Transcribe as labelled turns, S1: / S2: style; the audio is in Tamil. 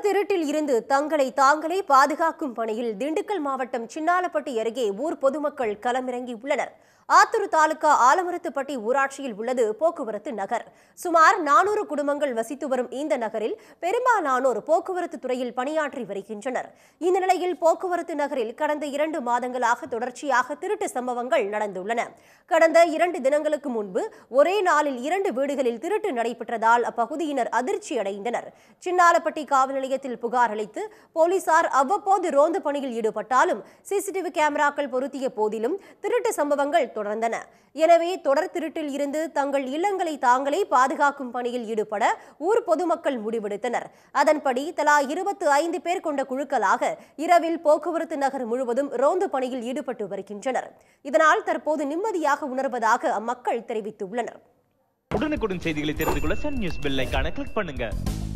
S1: மனத்திருட்டில் இருந்து தங்களை தாங்களே பாதுகாக்கும் பணியில் திண்டுக்கல் மாவட்டம் சின்னாலப்பட்டி அருகே ஊர் பொதுமக்கள் களமிறங்கி உள்ளனர் ஆத்தூர் தாலுகா ஆலமரத்துப்பட்டி ஊராட்சியில் உள்ளது போக்குவரத்து நகர் சுமார் நானூறு குடும்பங்கள் வசித்து வரும் இந்த நகரில் பெரும்பாலானோர் போக்குவரத்து துறையில் பணியாற்றி வருகின்றனர் இந்த நிலையில் போக்குவரத்து நகரில் கடந்த இரண்டு மாதங்களாக தொடர்ச்சியாக திருட்டு சம்பவங்கள் நடந்துள்ளன கடந்த இரண்டு தினங்களுக்கு முன்பு ஒரே நாளில் இரண்டு வீடுகளில் திருட்டு நடைபெற்றதால் அப்பகுதியினர் அதிர்ச்சி அடைந்தனர் சின்னாலப்பட்டி காவல் நிலையத்தில் புகார் அளித்து போலீசார் அவ்வப்போது ரோந்து பணியில் ஈடுபட்டாலும் சிசிடிவி கேமராக்கள் பொருத்திய போதிலும் திருட்டு சம்பவங்கள் தொடர்ந்தன எனவே தொடர் திருட்டில் இருந்து தங்கள் இல்லங்களை தாங்களே பாதுகாக்கும் பணியில் ஈடுபட ஊர் பொதுமக்கள் முடிவெடுத்தனர் அதன்படி தலா இருபத்து ஐந்து பேர் கொண்ட குழுக்களாக இரவில் போக்குவரத்து நகர் முழுவதும் ரோந்து பணியில் ஈடுபட்டு வருகின்றனர் இதனால் தற்போது நிம்மதியாக உணர்வதாக அம்மக்கள் தெரிவித்துள்ளனர்
S2: உடனுக்குடன் செய்திகளை தெரிந்து கொள்ள Sun News bell icon click பண்ணுங்க